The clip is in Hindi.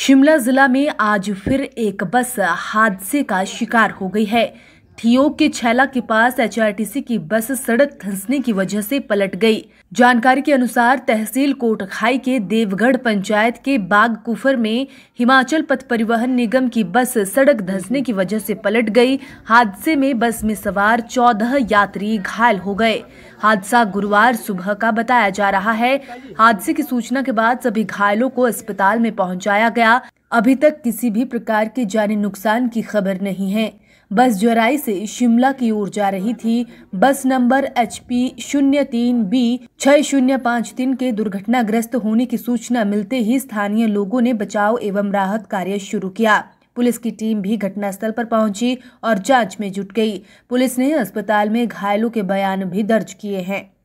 शिमला जिला में आज फिर एक बस हादसे का शिकार हो गई है थियोग के छैला के पास एच की बस सड़क धंसने की वजह से पलट गई जानकारी के अनुसार तहसील कोटखाई के देवगढ़ पंचायत के बाग कुफर में हिमाचल पथ परिवहन निगम की बस सड़क धंसने की वजह से पलट गई हादसे में बस में सवार चौदह यात्री घायल हो गए हादसा गुरुवार सुबह का बताया जा रहा है हादसे की सूचना के बाद सभी घायलों को अस्पताल में पहुँचाया गया अभी तक किसी भी प्रकार के जानी नुकसान की खबर नहीं है बस जराई से शिमला की ओर जा रही थी बस नंबर एच पी शून्य तीन बी छह शून्य पाँच तीन के दुर्घटनाग्रस्त होने की सूचना मिलते ही स्थानीय लोगों ने बचाव एवं राहत कार्य शुरू किया पुलिस की टीम भी घटनास्थल पर पहुंची और जांच में जुट गई पुलिस ने अस्पताल में घायलों के बयान भी दर्ज किए हैं